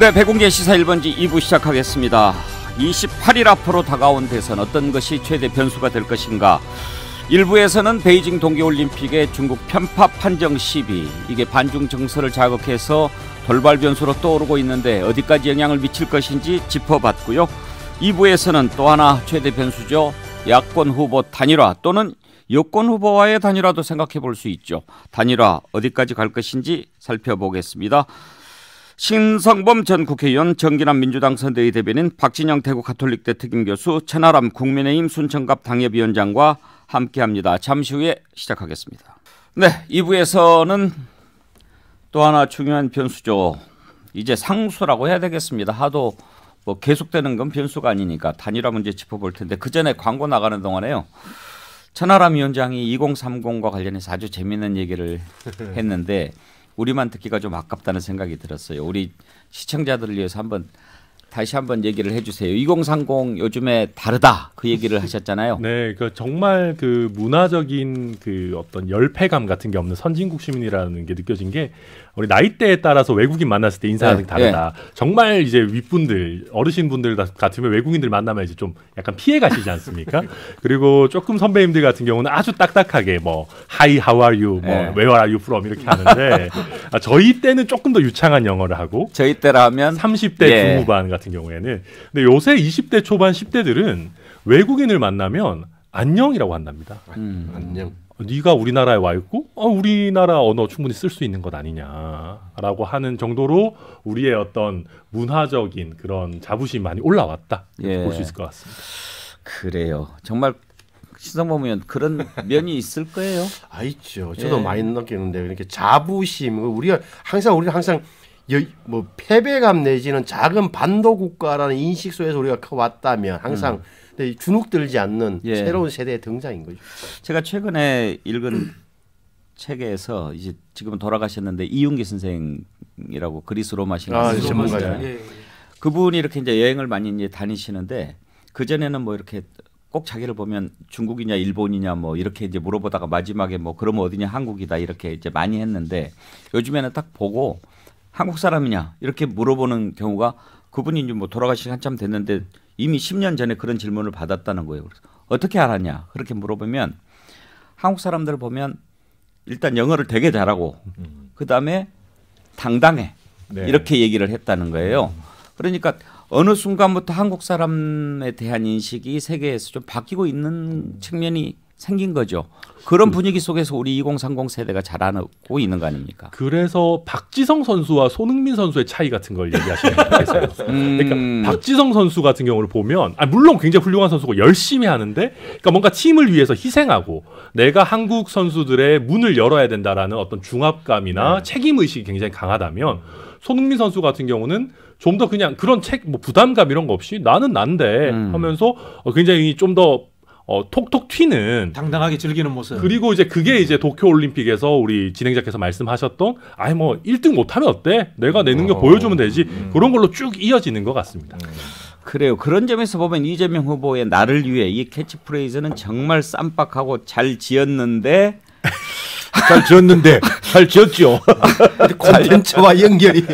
네, 백운계 시사 1번지 2부 시작하겠습니다. 28일 앞으로 다가온 대선 어떤 것이 최대 변수가 될 것인가? 일부에서는 베이징 동계올림픽의 중국 편파 판정 시비 이게 반중 정서를 자극해서 돌발 변수로 떠오르고 있는데 어디까지 영향을 미칠 것인지 짚어봤고요. 2부에서는 또 하나 최대 변수죠. 야권 후보 단일화 또는 여권 후보와의 단일화도 생각해 볼 수 있죠. 단일화 어디까지 갈 것인지 살펴보겠습니다. 신성범 전 국회의원, 정기남 민주당 선대위 대변인, 박진영 대구 가톨릭대 특임교수, 천하람 국민의힘 순천갑 당협위원장과 함께합니다. 잠시 후에 시작하겠습니다. 네, 2부에서는 또 하나 중요한 변수죠. 이제 상수라고 해야 되겠습니다. 하도 뭐 계속되는 건 변수가 아니니까 단일화 문제 짚어볼 텐데 그 전에 광고 나가는 동안에요. 천하람 위원장이 2030과 관련해서 아주 재미있는 얘기를 했는데 우리만 듣기가 좀 아깝다는 생각이 들었어요. 우리 시청자들을 위해서 한번 다시 한번 얘기를 해주세요. 2030 요즘에 다르다 그 얘기를 하셨잖아요. 네, 그 정말 그 문화적인 그 어떤 열패감 같은 게 없는 선진국 시민이라는 게 느껴진 게 우리 나이대에 따라서 외국인 만났을 때 인사하는 게 네. 다르다. 네. 정말 이제 윗분들 어르신분들 같으면 외국인들 만나면 이제 좀 약간 피해 가시지 않습니까? 그리고 조금 선배님들 같은 경우는 아주 딱딱하게 뭐 Hi, how are you, 뭐 네. Where are you from 이렇게 하는데 아, 저희 때는 조금 더 유창한 영어를 하고 저희 때라면 30대 예. 중후반 같은 경우에는 근데 요새 20대 초반 10대들은 외국인을 만나면 안녕이라고 한답니다. 음. 안녕. 네가 우리나라에 와 있고 어, 우리나라 언어 충분히 쓸 수 있는 것 아니냐라고 하는 정도로 우리의 어떤 문화적인 그런 자부심이 많이 올라왔다 예. 볼 수 있을 것 같습니다. 그래요. 정말 신성범 의 그런 면이 있을 거예요. 아 있죠. 저도 예. 많이 느끼는데 이렇게 자부심 우리가 항상 우리는 항상 뭐 패배감 내지는 작은 반도 국가라는 인식 속에서 우리가 커왔다면 그 항상 음. 주눅들지 않는 예. 새로운 세대의 등장인 거죠. 제가 최근에 읽은 책에서 이제 지금 돌아가셨는데 이윤기 선생이라고 그리스 로마 신학 아, 그 예, 전 예, 예. 그분이 이렇게 이제 여행을 많이 이제 다니시는데 그 전에는 뭐 이렇게 꼭 자기를 보면 중국이냐 일본이냐 뭐 이렇게 이제 물어보다가 마지막에 뭐 그러면 어디냐 한국이다 이렇게 이제 많이 했는데 요즘에는 딱 보고 한국 사람이냐 이렇게 물어보는 경우가 그분이 이제 뭐 돌아가신 한참 됐는데 이미 10년 전에 그런 질문을 받았다는 거예요. 그래서 어떻게 알았냐 그렇게 물어보면 한국 사람들 보면 일단 영어를 되게 잘하고 음. 그 다음에 당당해 네. 이렇게 얘기를 했다는 거예요. 그러니까 어느 순간부터 한국 사람에 대한 인식이 세계에서 좀 바뀌고 있는 측면이 생긴 거죠. 그런 그- 분위기 속에서 우리 2030 세대가 자라고 있는 거 아닙니까? 그래서 박지성 선수와 손흥민 선수의 차이 같은 걸 얘기하시는 분이요 음... 그러니까 박지성 선수 같은 경우를 보면 아, 물론 굉장히 훌륭한 선수고 열심히 하는데 그러니까 뭔가 팀을 위해서 희생하고 내가 한국 선수들의 문을 열어야 된다라는 어떤 중압감이나 네. 책임 의식이 굉장히 강하다면 손흥민 선수 같은 경우는 좀 더 그냥 그런 책뭐 부담감 이런 거 없이 나는 난데 음. 하면서 어, 굉장히 좀더 어, 톡톡 튀는 당당하게 즐기는 모습. 그리고 이제 그게 이제 도쿄 올림픽에서 우리 진행자께서 말씀하셨던 아예 뭐 1등 못하면 어때? 내가 내 능력 어. 보여주면 되지. 음. 그런 걸로 쭉 이어지는 것 같습니다. 음. 그래요. 그런 점에서 보면 이재명 후보의 나를 위해 이 캐치프레이즈는 정말 쌈박하고 잘 지었는데 잘 지었는데 잘 지었죠. 콘텐츠와 연결이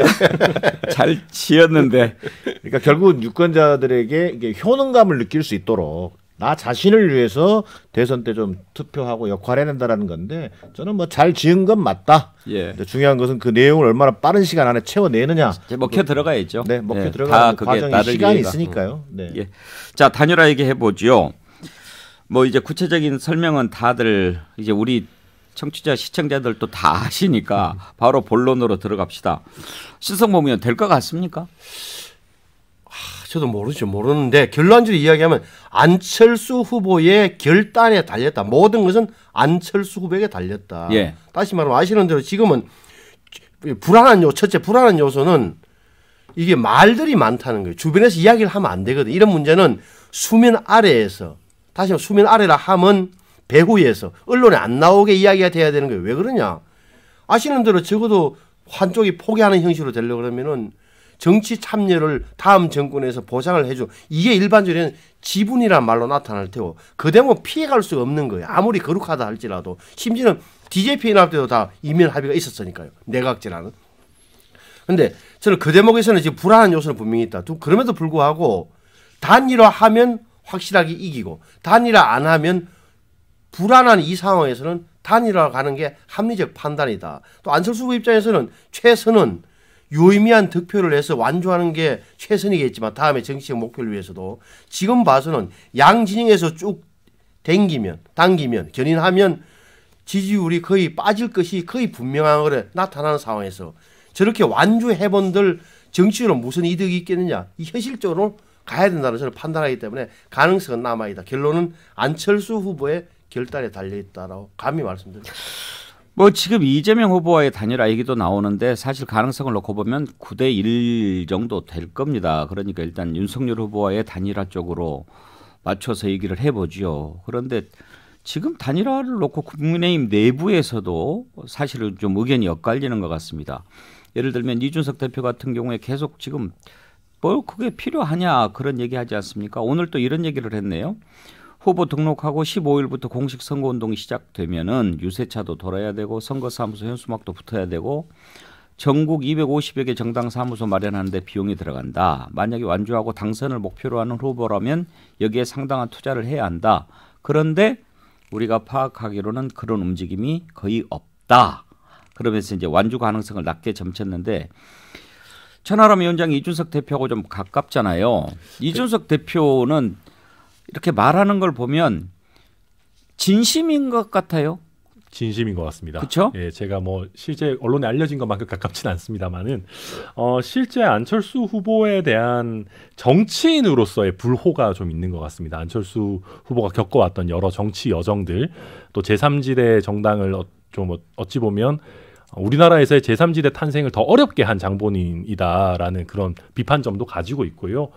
잘 지었는데. 그러니까 결국 유권자들에게 게 효능감을 느낄 수 있도록 나 자신을 위해서 대선 때 좀 투표하고 역할해낸다라는 건데 저는 뭐 잘 지은 건 맞다. 예. 중요한 것은 그 내용을 얼마나 빠른 시간 안에 채워내느냐. 먹혀 뭐 들어가 있죠. 네, 먹혀 뭐 예. 들어가 과정에 시간이 있으니까요. 네. 예. 자 단일화에게 해보죠. 뭐 이제 구체적인 설명은 다들 이제 우리 청취자 시청자들도 다 아시니까 바로 본론으로 들어갑시다. 신성범 의원 될것 같습니까? 저도 모르죠. 모르는데 결론적으로 이야기하면 안철수 후보의 결단에 달렸다. 모든 것은 안철수 후보에게 달렸다. 예. 다시 말하면 아시는 대로 지금은 불안한 요 첫째 불안한 요소는 이게 말들이 많다는 거예요. 주변에서 이야기를 하면 안 되거든. 이런 문제는 수면 아래에서 다시 말 수면 아래라 함은 배후에서 언론에 안 나오게 이야기가 돼야 되는 거예요. 왜 그러냐? 아시는 대로 적어도 한쪽이 포기하는 형식으로 되려 고 그러면은 정치 참여를 다음 정권에서 보장을 해줘. 이게 일반적인 지분이란 말로 나타날 테고 그 대목 피해갈 수 없는 거예요. 아무리 거룩하다 할지라도 심지어는 DJP 연합 때도 다 이면 합의가 있었으니까요. 내각제라는. 근데 저는 그 대목에서는 지금 불안한 요소는 분명히 있다. 그럼에도 불구하고 단일화하면 확실하게 이기고 단일화 안 하면 불안한 이 상황에서는 단일화 가는 게 합리적 판단이다. 또 안철수 입장에서는 최선은 유의미한 득표를 해서 완주하는 게 최선이겠지만 다음에 정치적 목표를 위해서도 지금 봐서는 양 진영에서 쭉 당기면 당기면 견인하면 지지율이 거의 빠질 것이 거의 분명한 거래 나타나는 상황에서 저렇게 완주해본들 정치적으로 무슨 이득이 있겠느냐 이 현실적으로 가야 된다는 저는 판단하기 때문에 가능성은 남아있다 결론은 안철수 후보의 결단에 달려있다라고 감히 말씀드립니다. 뭐 지금 이재명 후보와의 단일화 얘기도 나오는데 사실 가능성을 놓고 보면 9대 1 정도 될 겁니다. 그러니까 일단 윤석열 후보와의 단일화 쪽으로 맞춰서 얘기를 해보지요. 그런데 지금 단일화를 놓고 국민의힘 내부에서도 사실은 좀 의견이 엇갈리는 것 같습니다. 예를 들면 이준석 대표 같은 경우에 계속 지금 뭐 그게 필요하냐 그런 얘기하지 않습니까? 오늘 또 이런 얘기를 했네요. 후보 등록하고 15일부터 공식 선거 운동이 시작되면은 유세차도 돌아야 되고 선거사무소 현수막도 붙어야 되고 전국 250여 개 정당 사무소 마련하는데 비용이 들어간다. 만약에 완주하고 당선을 목표로 하는 후보라면 여기에 상당한 투자를 해야 한다. 그런데 우리가 파악하기로는 그런 움직임이 거의 없다. 그러면서 이제 완주 가능성을 낮게 점쳤는데 천하람 위원장이 이준석 대표하고 좀 가깝잖아요. 이준석 대표는 이렇게 말하는 걸 보면 진심인 것 같아요. 진심인 것 같습니다. 그렇죠? 예, 제가 뭐 실제 언론에 알려진 것만큼 가깝진 않습니다만은 어, 실제 안철수 후보에 대한 정치인으로서의 불호가 좀 있는 것 같습니다. 안철수 후보가 겪어왔던 여러 정치 여정들 또 제3지대 정당을 어, 좀 어, 어찌 보면 우리나라에서의 제3지대 탄생을 더 어렵게 한 장본인이다라는 그런 비판점도 가지고 있고요.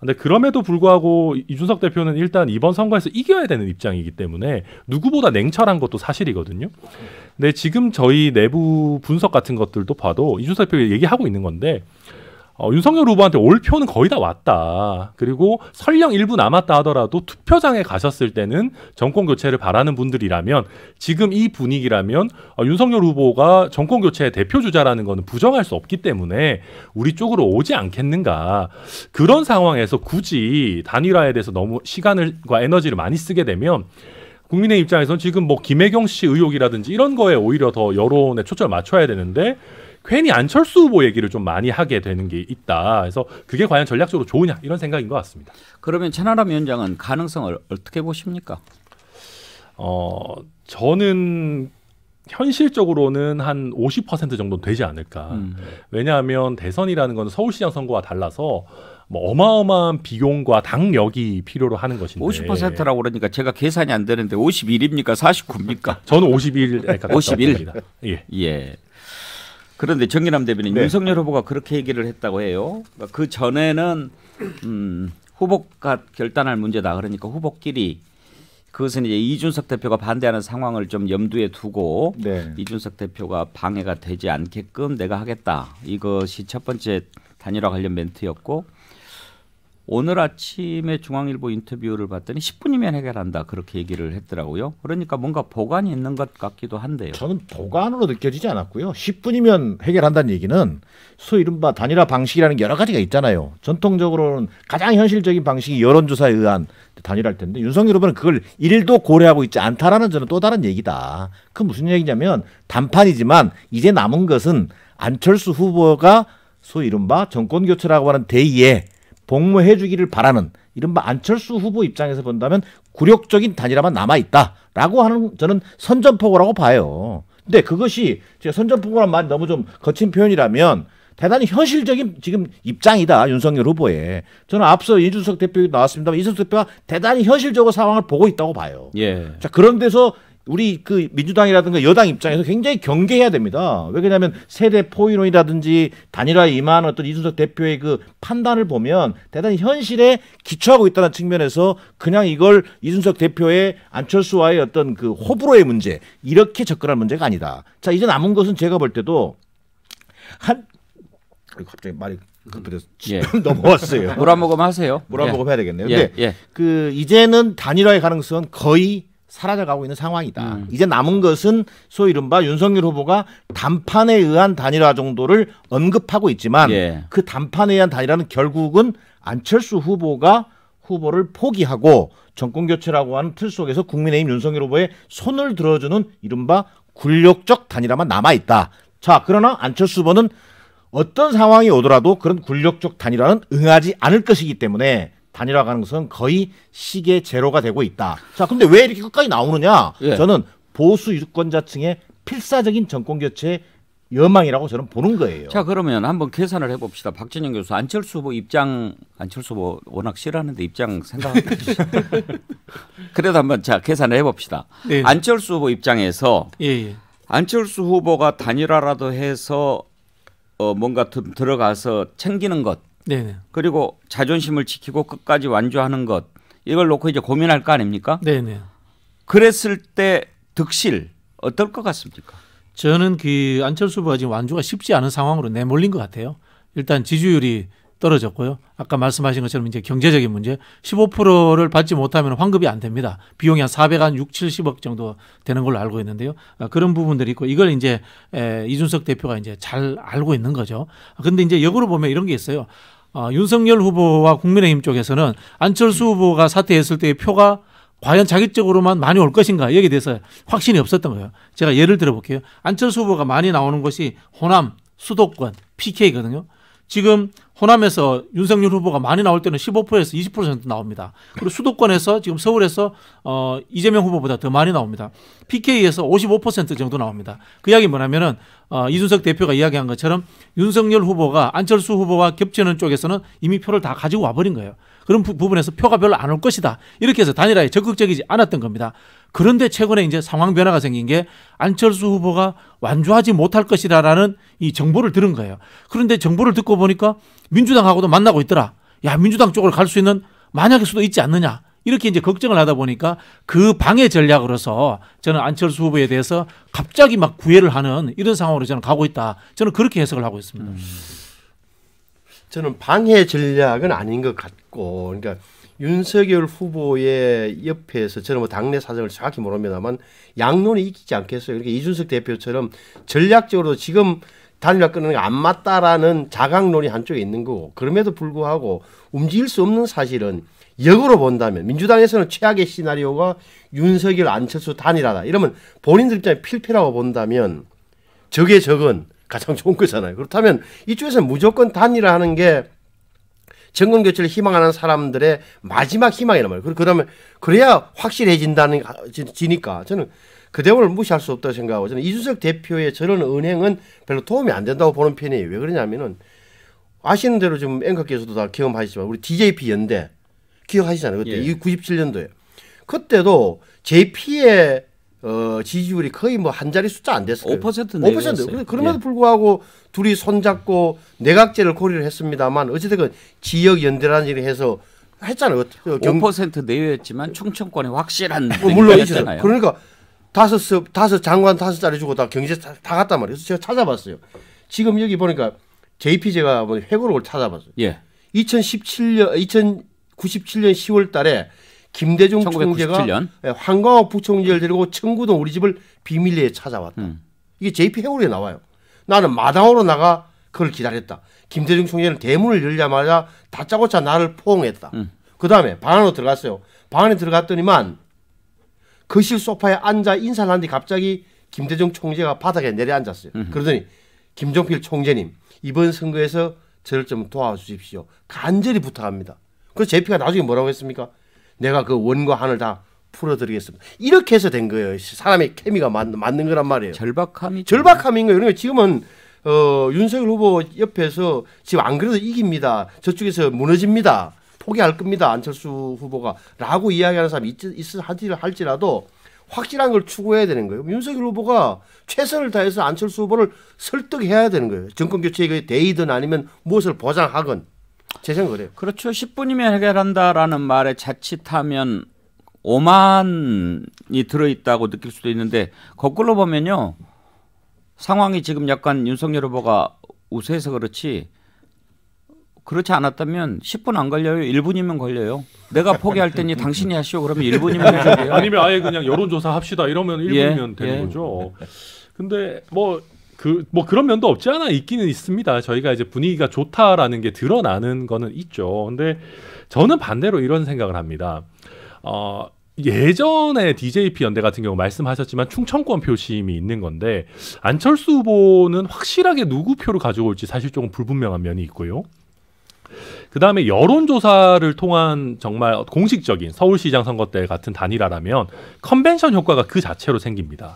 근데 그럼에도 불구하고 이준석 대표는 일단 이번 선거에서 이겨야 되는 입장이기 때문에 누구보다 냉철한 것도 사실이거든요. 근데 지금 저희 내부 분석 같은 것들도 봐도 이준석 대표 얘기하고 있는 건데 어, 윤석열 후보한테 올 표는 거의 다 왔다. 그리고 설령 일부 남았다 하더라도 투표장에 가셨을 때는 정권 교체를 바라는 분들이라면 지금 이 분위기라면 어, 윤석열 후보가 정권 교체의 대표 주자라는 것은 부정할 수 없기 때문에 우리 쪽으로 오지 않겠는가. 그런 상황에서 굳이 단일화에 대해서 너무 시간과 에너지를 많이 쓰게 되면 국민의 입장에서는 지금 뭐 김혜경 씨 의혹이라든지 이런 거에 오히려 더 여론에 초점을 맞춰야 되는데 괜히 안철수 후보 얘기를 좀 많이 하게 되는 게 있다. 그래서 그게 과연 전략적으로 좋으냐 이런 생각인 것 같습니다. 그러면 천하람 위원장은 가능성을 어떻게 보십니까? 어, 저는 현실적으로는 한 50% 정도 되지 않을까. 음. 왜냐하면 대선이라는 건 서울시장 선거와 달라서 뭐 어마어마한 비용과 당력이 필요로 하는 것인데 50%라고 그러니까 제가 계산이 안 되는데 51입니까 49입니까? 저는 51 51입니다. 예. 예. 그런데 정기남 대변인 네. 윤석열 후보가 그렇게 얘기를 했다고 해요. 그러니까 그 전에는 음, 후보가 결단할 문제다. 그러니까 후보끼리 그것은 이제 이준석 대표가 반대하는 상황을 좀 염두에 두고 네. 이준석 대표가 방해가 되지 않게끔 내가 하겠다. 이것이 첫 번째 단일화 관련 멘트였고 오늘 아침에 중앙일보 인터뷰를 봤더니 10분이면 해결한다 그렇게 얘기를 했더라고요. 그러니까 뭔가 보관이 있는 것 같기도 한데요. 저는 보관으로 느껴지지 않았고요. 10분이면 해결한다는 얘기는 소 이른바 단일화 방식이라는 여러 가지가 있잖아요. 전통적으로는 가장 현실적인 방식이 여론조사에 의한 단일화일 텐데 윤석열 후보는 그걸 일도 고려하고 있지 않다라는 저는 또 다른 얘기다. 그 무슨 얘기냐면 단판이지만 이제 남은 것은 안철수 후보가 소 이른바 정권 교체라고 하는 대의에 복무해 주기를 바라는 이른바 안철수 후보 입장에서 본다면 굴욕적인 단일화만 남아있다라고 하는 저는 선전포고라고 봐요. 근데 그것이 제가 선전포고란 말이 너무 좀 거친 표현이라면 대단히 현실적인 지금 입장이다 윤석열 후보에 저는 앞서 이준석 대표 나왔습니다만 이준석 대표가 대단히 현실적으로 상황을 보고 있다고 봐요. 예. 자 그런 데서 우리 그 민주당이라든가 여당 입장에서 굉장히 경계해야 됩니다. 왜 그러냐면 세대 포인론이라든지 단일화에 임한 어떤 이준석 대표의 그 판단을 보면 대단히 현실에 기초하고 있다는 측면에서 그냥 이걸 이준석 대표의 안철수와의 어떤 그 호불호의 문제 이렇게 접근할 문제가 아니다. 자 이제 남은 것은 제가 볼 때도 한 갑자기 말이 급해서 예. 넘어왔어요. 물 한 모금 하세요. 물한 예. 모금 해야 되겠네요. 예. 근데 예. 그 이제는 단일화의 가능성은 거의 사라져가고 있는 상황이다. 음. 이제 남은 것은 소위 이른바 윤석열 후보가 담판에 의한 단일화 정도를 언급하고 있지만 예. 그 담판에 의한 단일화는 결국은 안철수 후보가 후보를 포기하고 정권 교체라고 하는 틀 속에서 국민의힘 윤석열 후보의 손을 들어주는 이른바 군력적 단일화만 남아 있다. 자, 그러나 안철수 후보는 어떤 상황이 오더라도 그런 군력적 단일화는 응하지 않을 것이기 때문에 단일화 가는것은 거의 시계 제로가 되고 있다. 자, 근데 왜 이렇게 끝까지 나오느냐? 예. 저는 보수 유권자층의 필사적인 정권 교체 연망이라고 저는 보는 거예요. 자 그러면 한번 계산을 해봅시다. 박진영 교수 안철수 후보 입장 안철수 후보 워낙 싫어하는데 입장 생각해 주시 그래도 한번 자 계산을 해봅시다. 네. 안철수 후보 입장에서 예, 예. 안철수 후보가 단일화라도 해서 어, 뭔가 들어가서 챙기는 것 네네. 그리고 자존심을 지키고 끝까지 완주하는 것 이걸 놓고 이제 고민할 거 아닙니까? 네네. 그랬을 때 득실 어떨 것 같습니까? 저는 그 안철수 후보가 지금 완주가 쉽지 않은 상황으로 내몰린 것 같아요. 일단 지지율이 떨어졌고요. 아까 말씀하신 것처럼 이제 경제적인 문제 15%를 받지 못하면 환급이 안 됩니다. 비용이 한 400한 6, 70억 정도 되는 걸로 알고 있는데요. 아, 그런 부분들이 있고 이걸 이제 이준석 대표가 이제 잘 알고 있는 거죠. 그런데 아, 이제 역으로 보면 이런 게 있어요. 어, 윤석열 후보와 국민의힘 쪽에서는 안철수 음. 후보가 사퇴했을 때의 표가 과연 자기 쪽으로만 많이 올 것인가 여기에 대해서 확신이 없었던 거예요. 제가 예를 들어볼게요. 안철수 후보가 많이 나오는 곳이 호남, 수도권, PK거든요. 지금 호남에서 윤석열 후보가 많이 나올 때는 15%에서 20% 나옵니다. 그리고 수도권에서 지금 서울에서 어 이재명 후보보다 더 많이 나옵니다. PK에서 55% 정도 나옵니다. 그 이야기 뭐냐면은 어 이준석 대표가 이야기한 것처럼 윤석열 후보가 안철수 후보와 겹치는 쪽에서는 이미 표를 다 가지고 와버린 거예요. 그런 부, 분에서 표가 별로 안 올 것이다. 이렇게 해서 단일화에 적극적이지 않았던 겁니다. 그런데 최근에 이제 상황 변화가 생긴 게 안철수 후보가 완주하지 못할 것이다라는 이 정보를 들은 거예요. 그런데 정보를 듣고 보니까 민주당하고도 만나고 있더라. 야, 민주당 쪽으로 갈 수 있는 만약일 수도 있지 않느냐. 이렇게 이제 걱정을 하다 보니까 그 방해 전략으로서 저는 안철수 후보에 대해서 갑자기 막 구애를 하는 이런 상황으로 저는 가고 있다. 저는 그렇게 해석을 하고 있습니다. 음. 저는 방해 전략은 아닌 것 같고, 그러니까 윤석열 후보의 옆에서 저는 뭐 당내 사정을 정확히 모릅니다만 양론이 있지 않겠어요. 그러니 이준석 대표처럼 전략적으로 지금 단일화 끄는 게 안 맞다라는 자각론이 한쪽에 있는 거고 그럼에도 불구하고 움직일 수 없는 사실은 역으로 본다면 민주당에서는 최악의 시나리오가 윤석열 안철수 단일화다 이러면 본인들 입장에 필패라고 본다면 적의 적은 가장 좋은 거잖아요. 그렇다면 이쪽에서 무조건 단일화하는 게 정권 교체를 희망하는 사람들의 마지막 희망이란 말이에요. 그러면 그래야 확실해진다는 아, 지니까 저는 그 대목을 무시할 수 없다고 생각하고 저는 이준석 대표의 저런 은행은 별로 도움이 안 된다고 보는 편이에요. 왜 그러냐면은 아시는 대로 지금 앵커께서도 다 경험하시지만 우리 DJP 연대 기억하시잖아요. 그때 예. 97년도에 그때도 JP의 어, 지지율이 거의 뭐 한 자리 숫자 안 됐어요. 5% 내렸어요. 5%. 그럼에도 예. 불구하고 둘이 손잡고 내각제를 고려를 했습니다만 어쨌든건 지역 연대라는 일을 해서 했잖아요. 그 경... 5% 내외였지만 충청권에 확실한 어, 물론이잖아요. 그러니까 다섯 다섯 장관 다섯 자리 주고 다 경제 다, 다 갔단 말이에요. 그래서 제가 찾아봤어요. 지금 여기 보니까 JP 제가 뭐 회고록을 찾아봤어요. 예. 2017년 2097년 10월 달에 김대중 총재가 예, 광강 부총재를 데리고 청구동 우리 집을 비밀리에 찾아왔다. 음. 이게 JP 해골에 나와요. 나는 마당으로 나가 그걸 기다렸다. 김대중 총재는 대문을 열자마자 다짜고짜 나를 포옹했다. 음. 그 다음에 방 안으로 들어갔어요. 방 안에 들어갔더니만 거실 소파에 앉아 인사를 하는데 갑자기 김대중 총재가 바닥에 내려앉았어요. 음 그러더니 김종필 총재님 이번 선거에서 저를 좀 도와주십시오. 간절히 부탁합니다. 그래서 제피가 나중에 뭐라고 했습니까? 내가 그 원과 한을 다 풀어드리겠습니다. 이렇게 해서 된 거예요. 사람의 케미가 맞, 맞는 거란 말이에요. 절박함이 절박함인 거예요. 그러니까 지금은 어, 윤석열 후보 옆에서 지금 안 그래도 이깁니다. 저쪽에서 무너집니다. 포기할 겁니다. 안철수 후보가라고 이야기하는 사람이 있, 하지를 할지라도 확실한 걸 추구해야 되는 거예요. 윤석열 후보가 최선을 다해서 안철수 후보를 설득해야 되는 거예요. 정권 교체의 그 대의든 아니면 무엇을 보장하건. 제 생각은 그래요. 그렇죠. 10분이면 해결한다라는 말에 자칫하면 오만이 들어있다고 느낄 수도 있는데 거꾸로 보면요. 상황이 지금 약간 윤석열 후보가 우세해서 그렇지 그렇지 않았다면 10분 안 걸려요. 1분이면 걸려요. 내가 포기할 테니 당신이 하시오. 그러면 1분이면 돼요. 아니면 아예 그냥 여론조사 합시다. 이러면 1분이면 예, 되는 예. 거죠. 근데 뭐 그뭐 그런 면도 없지 않아 있기는 있습니다. 저희가 이제 분위기가 좋다라는 게 드러나는 거는 있죠. 근데 저는 반대로 이런 생각을 합니다. 어 예전에 DJP 연대 같은 경우 말씀하셨지만 충청권 표심이 있는 건데 안철수 후보는 확실하게 누구 표를 가지고 올지 사실 조금 불분명한 면이 있고요. 그 다음에 여론조사를 통한 정말 공식적인 서울시장 선거 때 같은 단일화라면 컨벤션 효과가 그 자체로 생깁니다.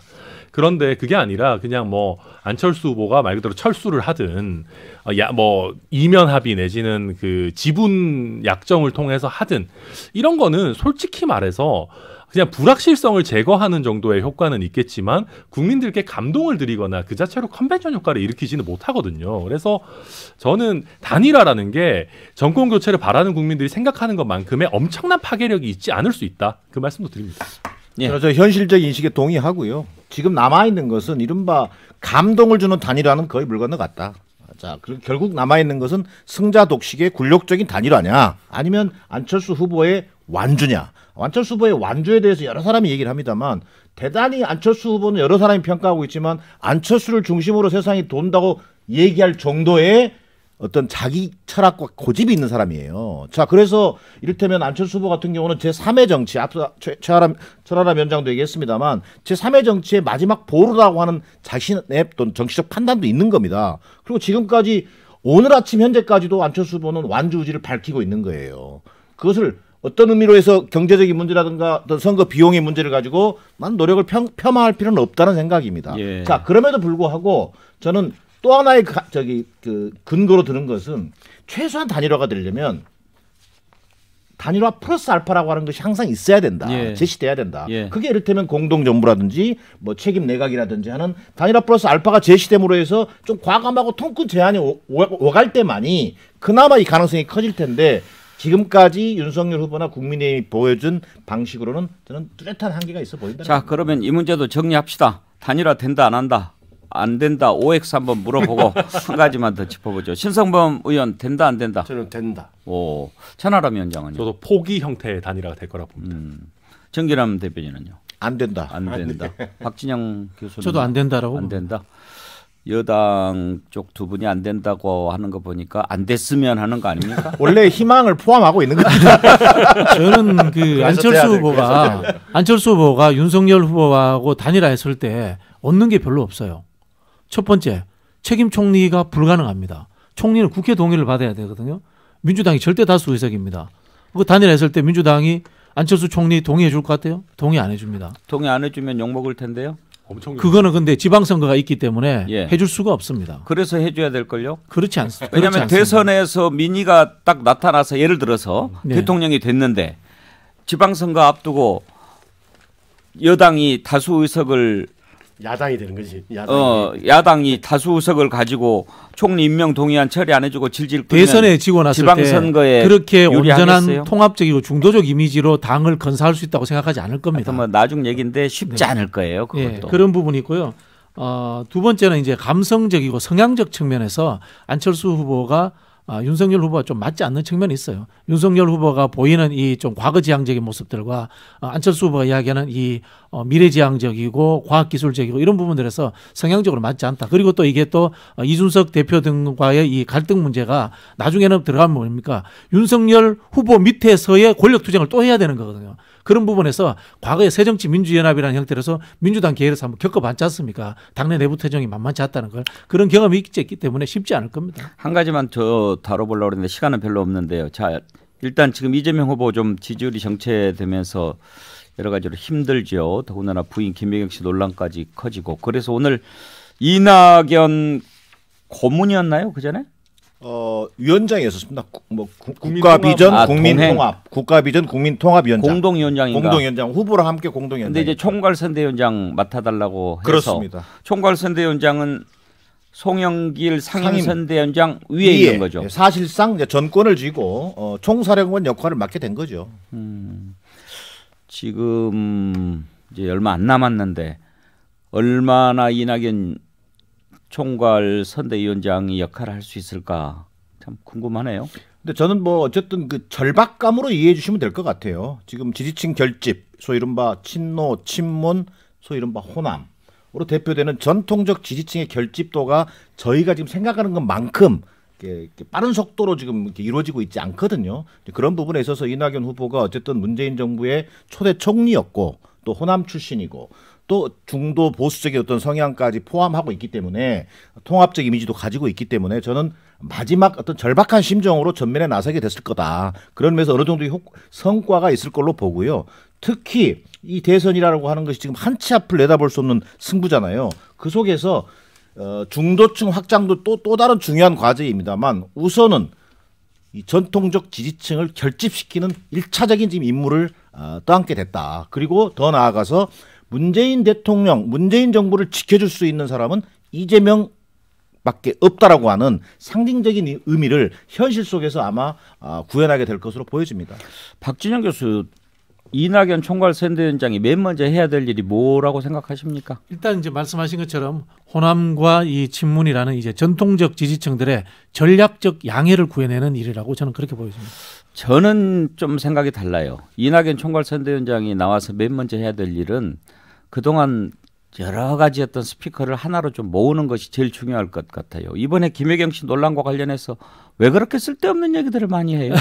그런데 그게 아니라 그냥 뭐 안철수 후보가 말 그대로 철수를 하든 어, 야뭐 이면 합의 내지는 그 지분 약정을 통해서 하든 이런 거는 솔직히 말해서 그냥 불확실성을 제거하는 정도의 효과는 있겠지만 국민들께 감동을 드리거나 그 자체로 컨벤션 효과를 일으키지는 못하거든요. 그래서 저는 단일화라는 게 정권 교체를 바라는 국민들이 생각하는 것만큼의 엄청난 파괴력이 있지 않을 수 있다. 그 말씀도 드립니다. 예. 저 현실적 인식에 동의하고요. 지금 남아 있는 것은 이른바 감동을 주는 단일화는 거의 물 건너 갔다. 자, 결국 남아 있는 것은 승자 독식의 굴욕적인 단일화냐, 아니면 안철수 후보의 완주냐. 안철수 후보의 완주에 대해서 여러 사람이 얘기를 합니다만 대단히 안철수 후보는 여러 사람이 평가하고 있지만 안철수를 중심으로 세상이 돈다고 얘기할 정도의 어떤 자기 철학과 고집이 있는 사람이에요. 자, 그래서 이를테면 안철수 후보 같은 경우는 제3의 정치, 앞서 최하람, 천하람 위원장도 얘기했습니다만 제3의 정치의 마지막 보루라고 하는 자신의 또는 정치적 판단도 있는 겁니다. 그리고 지금까지 오늘 아침 현재까지도 안철수 후보는 완주 의지를 밝히고 있는 거예요. 그것을 어떤 의미로 해서 경제적인 문제라든가 어떤 선거 비용의 문제를 가지고 만 노력을 폄, 폄하할 필요는 없다는 생각입니다. 예. 자, 그럼에도 불구하고 저는 또 하나의 가, 그, 저기 그 근거로 드는 것은 최소한 단일화가 되려면 단일화 플러스 알파라고 하는 것이 항상 있어야 된다. 예. 제시돼야 된다. 예. 그게 이를테면 공동정부라든지 뭐 책임 내각이라든지 하는 단일화 플러스 알파가 제시됨으로 해서 좀 과감하고 통큰 제한이 오, 오갈 때만이 그나마 이 가능성이 커질 텐데 지금까지 윤석열 후보나 국민의힘이 보여준 방식으로는 저는 뚜렷한 한계가 있어 보인다. 자, 그러면 이 문제도 정리합시다. 단일화 된다 안 한다. 안 된다 OX 한번 물어보고 한 가지만 더 짚어보죠. 신성범 의원 된다 안 된다? 저는 된다. 오 천하람 위원장은요? 저도 포기 형태의 단일화가 될 거라 봅니다. 음. 정기람 대변인은요? 안 된다. 안 된다. 안 박진영 교수는 저도 안 된다라고 안 된다. 여당 쪽 두 분이 안 된다고 하는 거 보니까 안 됐으면 하는 거 아닙니까? 원래 희망을 포함하고 있는 겁니다. 저는 그 안철수 후보가 안철수 후보가 윤석열 후보하고 단일화했을 때 얻는 게 별로 없어요. 첫 번째, 책임 총리가 불가능합니다. 총리는 국회 동의를 받아야 되거든요. 민주당이 절대 다수 의석입니다. 그 단일했을 때 민주당이 안철수 총리 동의해 줄 것 같아요? 동의 안 해줍니다. 동의 안 해주면 욕먹을 텐데요. 엄청 그거는 근데 지방선거가 있기 때문에 예. 해줄 수가 없습니다. 그래서 해줘야 될 걸요. 그렇지 않습니다. 왜냐하면 대선에서 민의가 딱 나타나서 예를 들어서 네. 대통령이 됐는데 지방선거 앞두고 여당이 다수 의석을 야당이 되는 거지. 야당이. 어, 야당이 다수석을 가지고 총리 임명 동의안 처리 안 해주고 질질 대선에 지원 났을 지방선거에 그렇게 온전한 통합적이고 중도적 이미지로 당을 건사할 수 있다고 생각하지 않을 겁니다. 뭐 나중 얘기인데 쉽지 네. 않을 거예요. 예, 그것도 네, 그런 부분이 있고요. 어, 두 번째는 이제 감성적이고 성향적 측면에서 안철수 후보가 아, 윤석열 후보가 좀 맞지 않는 측면이 있어요. 윤석열 후보가 보이는 이 좀 과거지향적인 모습들과 아, 안철수 후보가 이야기하는 이 어, 미래지향적이고 과학기술적이고 이런 부분들에서 성향적으로 맞지 않다. 그리고 또 이게 또 어, 이준석 대표 등과의 이 갈등 문제가 나중에는 들어가면 뭡니까? 윤석열 후보 밑에서의 권력 투쟁을 또 해야 되는 거거든요. 그런 부분에서 과거에 새정치민주연합이라는 형태로서 민주당 계열에서 한번 겪어봤지 않습니까? 당내 내부 태정이 만만치 않다는 걸 그런 경험이 있기 때문에 쉽지 않을 겁니다. 한 가지만 더 다뤄보려고 했는데 시간은 별로 없는데요. 자 일단 지금 이재명 후보 좀 지지율이 정체되면서 여러 가지로 힘들죠. 더군다나 부인 김혜경 씨 논란까지 커지고 그래서 오늘 이낙연 고문이었나요 그 전에? 어, 위원장이었습니다. 뭐 국가 비전 아, 국민 통합, 국가 비전 국민 통합 위원장, 공동 위원장인가? 공동 위원장 후보랑 함께 공동 위원장. 근데 이제 총괄 선대위원장 맡아달라고 그렇습니다. 총괄 선대위원장은 송영길 상임선대위원장 위에, 위에, 있는 거죠. 예, 사실상 전권을 쥐고 어, 총사령관 역할을 맡게 된 거죠. 음, 지금 이제 얼마 안 남았는데 얼마나 이낙연 총괄 선대위원장이 역할을 할 수 있을까 참 궁금하네요. 근데 저는 뭐 어쨌든 그 절박감으로 이해해 주시면 될 것 같아요. 지금 지지층 결집, 소위 이른바 친노, 친문, 소위 이른바 호남. 으로 대표되는 전통적 지지층의 결집도가 저희가 지금 생각하는 것만큼 빠른 속도로 지금 이루어지고 있지 않거든요. 그런 부분에 있어서 이낙연 후보가 어쨌든 문재인 정부의 초대 총리였고 또 호남 출신이고 또 중도 보수적인 어떤 성향까지 포함하고 있기 때문에 통합적 이미지도 가지고 있기 때문에 저는 마지막 어떤 절박한 심정으로 전면에 나서게 됐을 거다. 그런 면에서 어느 정도 성과가 있을 걸로 보고요. 특히 이 대선이라고 하는 것이 지금 한 치 앞을 내다볼 수 없는 승부잖아요. 그 속에서 어, 중도층 확장도 또, 또 다른 중요한 과제입니다만 우선은 이 전통적 지지층을 결집시키는 1차적인 지금 임무를 어, 떠안게 됐다. 그리고 더 나아가서 문재인 대통령, 문재인 정부를 지켜줄 수 있는 사람은 이재명 밖에 없다라고 하는 상징적인 의미를 현실 속에서 아마 아, 구현하게 될 것으로 보여집니다. 박진영 교수 이낙연 총괄 선대위원장이 맨 먼저 해야 될 일이 뭐라고 생각하십니까? 일단 이제 말씀하신 것처럼 호남과 이 친문이라는 이제 전통적 지지층들의 전략적 양해를 구해내는 일이라고 저는 그렇게 보여집니다. 저는 좀 생각이 달라요. 이낙연 총괄 선대위원장이 나와서 맨 먼저 해야 될 일은 그동안 여러 가지 어떤 스피커를 하나로 좀 모으는 것이 제일 중요할 것 같아요. 이번에 김혜경 씨 논란과 관련해서 왜 그렇게 쓸데없는 얘기들을 많이 해요?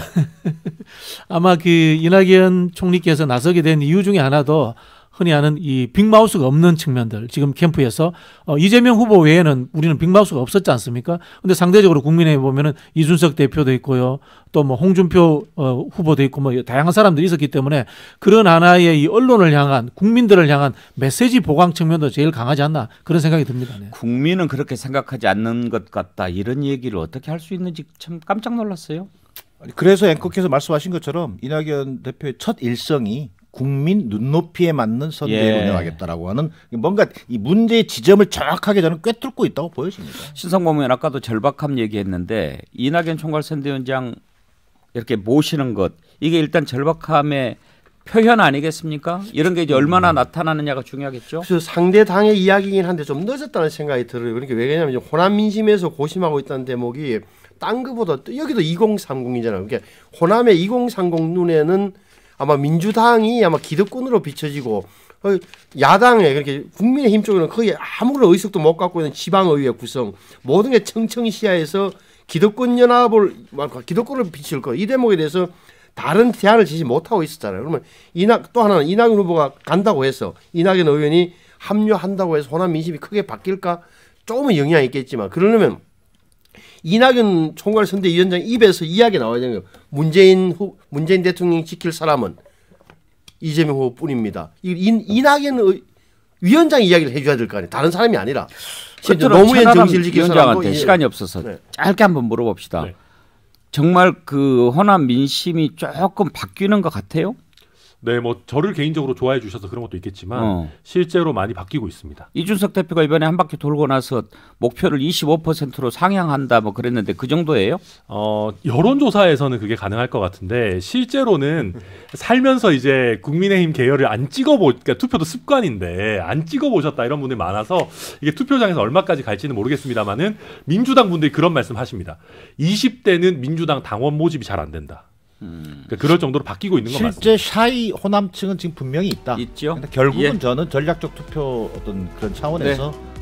아마 그 이낙연 총리께서 나서게 된 이유 중에 하나도 흔히 하는 이 빅마우스가 없는 측면들 지금 캠프에서 어, 이재명 후보 외에는 우리는 빅마우스가 없었지 않습니까? 근데 상대적으로 국민의 보면은 이준석 대표도 있고요. 또 뭐 홍준표 어, 후보도 있고 뭐 다양한 사람들이 있었기 때문에 그런 하나의 이 언론을 향한 국민들을 향한 메시지 보강 측면도 제일 강하지 않나 그런 생각이 듭니다. 네. 국민은 그렇게 생각하지 않는 것 같다 이런 얘기를 어떻게 할 수 있는지 참 깜짝 놀랐어요. 그래서 앵커께서 말씀하신 것처럼 이낙연 대표의 첫 일성이 국민 눈높이에 맞는 선대를 예. 운영하겠다라고 하는 뭔가 이 문제의 지점을 정확하게 저는 꿰뚫고 있다고 보여집니다. 신성범 의원 아까도 절박함 얘기했는데 이낙연 총괄 선대위원장 이렇게 모시는 것 이게 일단 절박함의 표현 아니겠습니까? 이런 게 이제 얼마나 음. 나타나느냐가 중요하겠죠. 그래서 상대 당의 이야기긴 한데 좀 늦었다는 생각이 들어요. 그러니까 왜냐하면 호남 민심에서 고심하고 있다는 대목이 딴 거보다 여기도 2030이잖아요. 그러니까 호남의 2030 눈에는 아마 민주당이 아마 기득권으로 비춰지고 야당에 그렇게 국민의힘 쪽에는 거의 아무런 의석도 못 갖고 있는 지방의회 구성 모든 게 청청시야에서 기득권 연합을 뭐, 기득권을 비칠 거이 대목에 대해서 다른 대안을 제시 못하고 있었잖아요. 그러면 이낙 또 하나는 이낙연 후보가 간다고 해서 이낙연 의원이 합류한다고 해서 호남 민심이 크게 바뀔까? 조금은 영향이 있겠지만 그러려면 이낙연 총괄 선대위원장 입에서 이야기 나와야 되는 거예요. 문재인 후, 문재인 대통령이 지킬 사람은 이재명 후보뿐입니다. 이, 이, 이낙연 위원장 이야기를 해줘야 될 거 아니에요. 다른 사람이 아니라. 그렇죠. 노무현 정신 지킬 위원장한테 시간이 없어서 네. 짧게 한번 물어봅시다. 네. 정말 그 호남 민심이 조금 바뀌는 것 같아요? 네, 뭐 저를 개인적으로 좋아해 주셔서 그런 것도 있겠지만 어. 실제로 많이 바뀌고 있습니다. 이준석 대표가 이번에 한 바퀴 돌고 나서 목표를 25%로 상향한다 뭐 그랬는데 그 정도예요? 어, 여론조사에서는 그게 가능할 것 같은데 실제로는 살면서 이제 국민의힘 계열을 안 찍어보, 그러니까 투표도 습관인데 안 찍어보셨다 이런 분들이 많아서 이게 투표장에서 얼마까지 갈지는 모르겠습니다만은 민주당 분들이 그런 말씀하십니다. 20대는 민주당 당원 모집이 잘 안 된다. 음. 그러니까 그럴 정도로 바뀌고 있는 실제 것 실제 샤이 호남층은 지금 분명히 있다. 있죠. 근데 결국은 예. 저는 전략적 투표 어떤 그런 차원에서 네.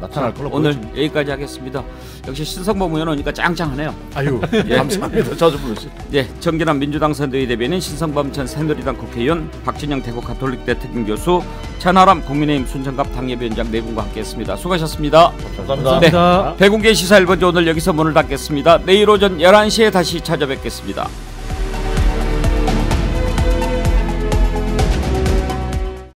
나타날 걸로 오늘 보여집니다. 여기까지 하겠습니다. 역시 신성범 의원 오니까 짱짱하네요. 아유 예. 감사합니다. 자주 부르시. 예, 정기남 민주당 선대위 대변인 신성범 전 새누리당 국회의원 박진영 대구 가톨릭대 특임 교수 찬하람 국민의힘 순천갑 당협위원장 네 분과 함께했습니다. 수고하셨습니다. 감사합니다. 네, 백운계 시사 1번지 오늘 여기서 문을 닫겠습니다. 내일 오전 11시에 다시 찾아뵙겠습니다.